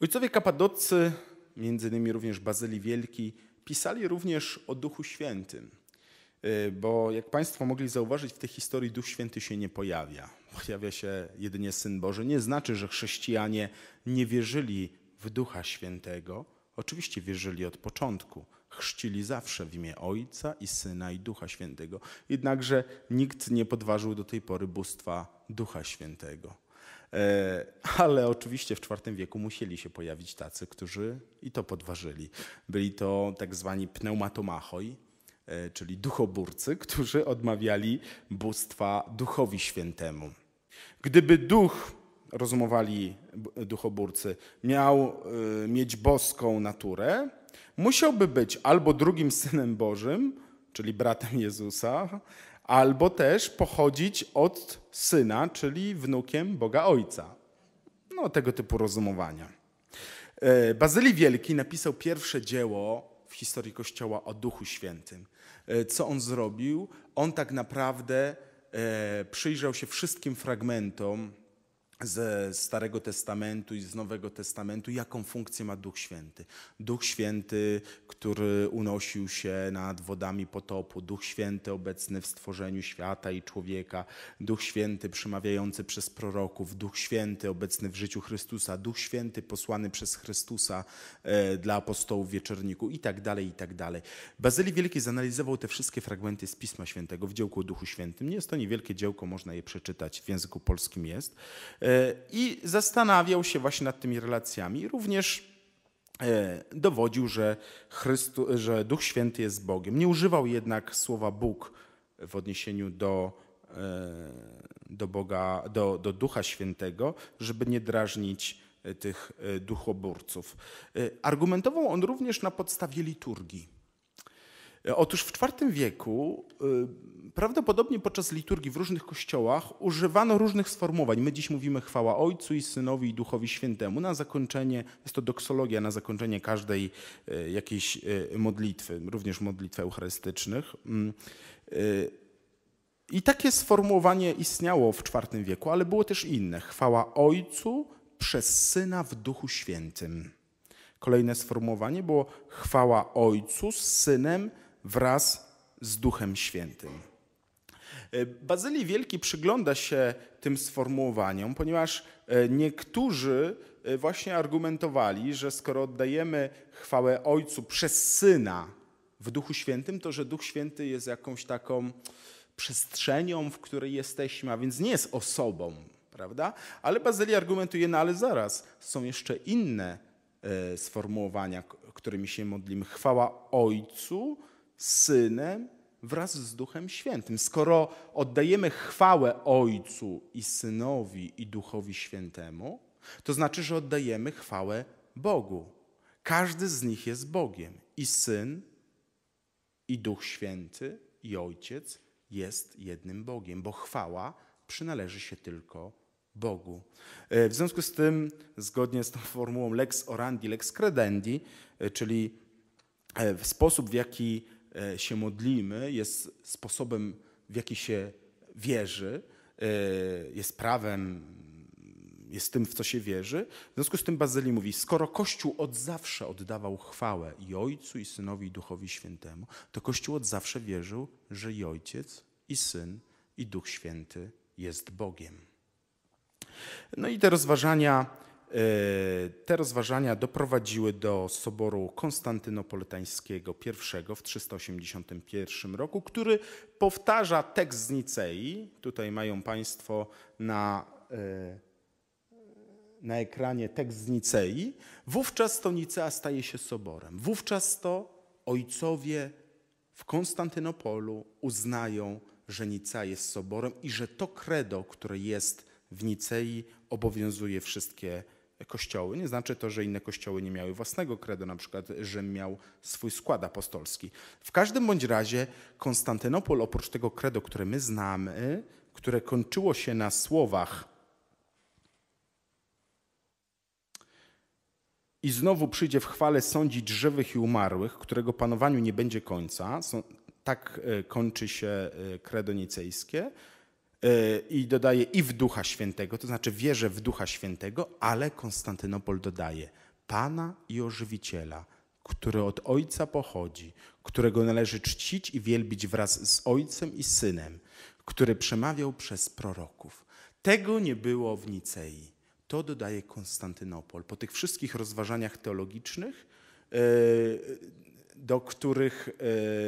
Ojcowie kapadoccy, między innymi również Bazyli Wielki, pisali również o Duchu Świętym, y, bo jak Państwo mogli zauważyć, w tej historii Duch Święty się nie pojawia. Pojawia się jedynie Syn Boży. Nie znaczy, że chrześcijanie nie wierzyli w Ducha Świętego. Oczywiście wierzyli od początku, chrzcili zawsze w imię Ojca i Syna i Ducha Świętego. Jednakże nikt nie podważył do tej pory bóstwa Ducha Świętego. E, ale oczywiście w IV wieku musieli się pojawić tacy, którzy i to podważyli. Byli to tak zwani pneumatomachoi, e, czyli duchoburcy, którzy odmawiali bóstwa duchowi świętemu. Gdyby duch, rozumowali duchoburcy, miał e, mieć boską naturę, musiałby być albo drugim synem Bożym, czyli bratem Jezusa, albo też pochodzić od syna, czyli wnukiem Boga Ojca. No, tego typu rozumowania. E, Bazyli Wielki napisał pierwsze dzieło w historii Kościoła o Duchu Świętym. E, co on zrobił? On tak naprawdę e, przyjrzał się wszystkim fragmentom ze Starego Testamentu i z Nowego Testamentu, jaką funkcję ma Duch Święty. Duch Święty, który unosił się nad wodami potopu, Duch Święty obecny w stworzeniu świata i człowieka, Duch Święty przemawiający przez proroków, Duch Święty obecny w życiu Chrystusa, Duch Święty posłany przez Chrystusa e, dla apostołów wieczorniku i tak dalej, i tak dalej. Bazylii Wielki zanalizował te wszystkie fragmenty z Pisma Świętego w dziełku o Duchu Świętym. Nie jest to niewielkie dziełko, można je przeczytać, w języku polskim jest e, E, I zastanawiał się właśnie nad tymi relacjami. Również e, dowodził, że, Chrystu, że Duch Święty jest Bogiem. Nie używał jednak słowa Bóg w odniesieniu do, e, do Boga, do, do Ducha Świętego, żeby nie drażnić tych duchoburców. Argumentował on również na podstawie liturgii. Otóż w IV wieku y, prawdopodobnie podczas liturgii w różnych kościołach używano różnych sformułowań. My dziś mówimy chwała Ojcu i Synowi i Duchowi Świętemu na zakończenie, jest to doksologia na zakończenie każdej y, jakiejś y, modlitwy, również modlitw eucharystycznych. Mm, I takie sformułowanie istniało w IV wieku, ale było też inne. Chwała Ojcu przez Syna w Duchu Świętym. Kolejne sformułowanie było chwała Ojcu z Synem wraz z Duchem Świętym. E, Bazylii Wielki przygląda się tym sformułowaniom, ponieważ e, niektórzy e, właśnie argumentowali, że skoro oddajemy chwałę Ojcu przez Syna w Duchu Świętym, to że Duch Święty jest jakąś taką przestrzenią, w której jesteśmy, a więc nie jest osobą, prawda? Ale Bazyli argumentuje, no ale zaraz, są jeszcze inne sformułowania, którymi się modlimy. Chwała Ojcu, Synem wraz z Duchem Świętym. Skoro oddajemy chwałę Ojcu i Synowi i Duchowi Świętemu, to znaczy, że oddajemy chwałę Bogu. Każdy z nich jest Bogiem. I Syn, i Duch Święty, i Ojciec jest jednym Bogiem, bo chwała przynależy się tylko Bogu. E, w związku z tym, zgodnie z tą formułą lex orandi, lex credendi, e, czyli e, sposób, w jaki E, się modlimy, jest sposobem, w jaki się wierzy, e, jest prawem, jest tym, w co się wierzy. W związku z tym Bazyli mówi, skoro Kościół od zawsze oddawał chwałę i Ojcu, i Synowi, i Duchowi Świętemu, to Kościół od zawsze wierzył, że i Ojciec, i Syn, i Duch Święty jest Bogiem. No i te rozważania E, te rozważania doprowadziły do Soboru Konstantynopolitańskiego I w 381 roku, który powtarza tekst z Nicei. Tutaj mają Państwo na, e, na ekranie tekst z Nicei. Wówczas to Nicea staje się soborem. Wówczas to ojcowie w Konstantynopolu uznają, że Nicea jest soborem i że to credo, które jest w Nicei, obowiązuje wszystkie kościoły. Nie znaczy to, że inne kościoły nie miały własnego credo, na przykład Rzym miał swój skład apostolski. W każdym bądź razie Konstantynopol, oprócz tego kredo, które my znamy, które kończyło się na słowach i znowu przyjdzie w chwale sądzić żywych i umarłych, którego panowaniu nie będzie końca. Tak e, kończy się kredo e, nicejskie i dodaje i w Ducha Świętego, to znaczy wierzę w Ducha Świętego, ale Konstantynopol dodaje Pana i Ożywiciela, który od Ojca pochodzi, którego należy czcić i wielbić wraz z Ojcem i Synem, który przemawiał przez proroków. Tego nie było w Nicei. To dodaje Konstantynopol. Po tych wszystkich rozważaniach teologicznych, e, do których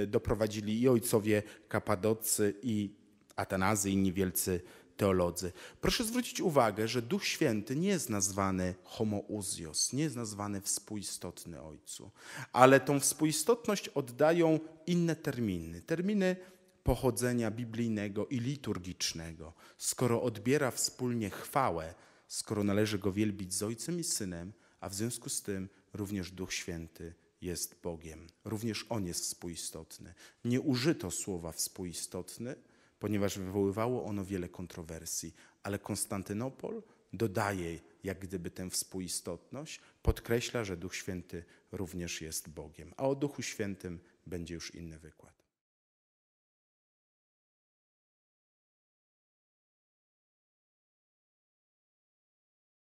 e, doprowadzili i ojcowie Kapadocy, i Atanazy i inni wielcy teolodzy. Proszę zwrócić uwagę, że Duch Święty nie jest nazwany Homoousios, nie jest nazwany współistotny Ojcu, ale tą współistotność oddają inne terminy. Terminy pochodzenia biblijnego i liturgicznego. Skoro odbiera wspólnie chwałę, skoro należy go wielbić z Ojcem i Synem, a w związku z tym również Duch Święty jest Bogiem. Również On jest współistotny. Nie użyto słowa współistotny, ponieważ wywoływało ono wiele kontrowersji, ale Konstantynopol dodaje jak gdyby tę współistotność, podkreśla, że Duch Święty również jest Bogiem, a o Duchu Świętym będzie już inny wykład.